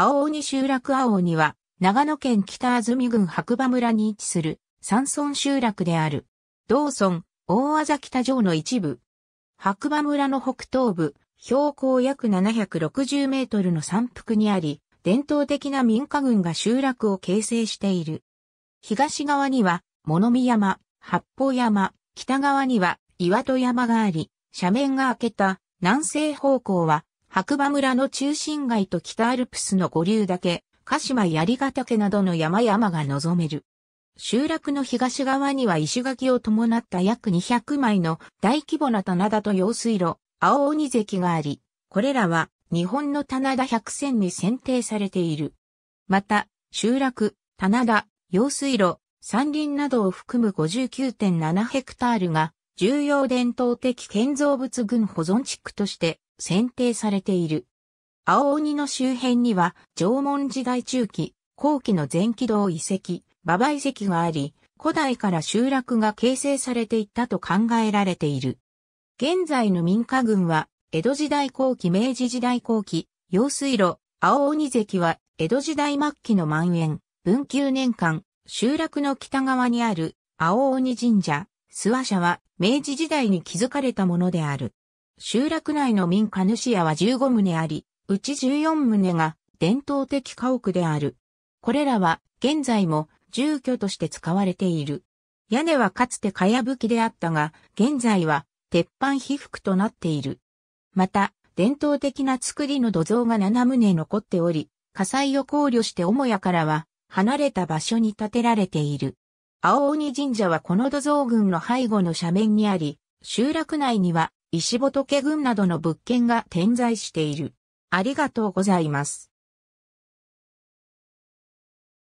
青鬼集落青鬼は、長野県北安住郡白馬村に位置する山村集落である。道村、大和北城の一部。白馬村の北東部、標高約760メートルの山腹にあり、伝統的な民家群が集落を形成している。東側には、物見山、八方山、北側には岩戸山があり、斜面が開けた南西方向は白馬村の中心街と北アルプスの五竜岳、鹿島槍ヶ岳などの山々が望める。集落の東側には石垣を伴った約200枚の大規模な棚田と用水路、青鬼関があり、これらは日本の棚田百選に選定されている。また、集落、棚田、用水路、山林などを含む59.7ヘクタールが重要伝統的建造物群保存地区として選定されている。青鬼の周辺には縄文時代中期、後期の全軌道遺跡、馬場遺跡があり、古代から集落が形成されていったと考えられている。現在の民家群は、江戸時代後期明治時代後期、用水路、青鬼関は、江戸時代末期の蔓延、文久年間、集落の北側にある、青鬼神社、諏訪社は明治時代に築かれたものである。集落内の民家主屋は15棟あり、うち14棟が伝統的家屋である。これらは現在も住居として使われている。屋根はかつてかやぶきであったが、現在は鉄板被覆となっている。また、伝統的な造りの土蔵が7棟残っており、火災を考慮して母屋からは離れた場所に建てられている。青鬼神社はこの土蔵群の背後の斜面にあり、集落内には石仏群などの物件が点在している。ありがとうございます。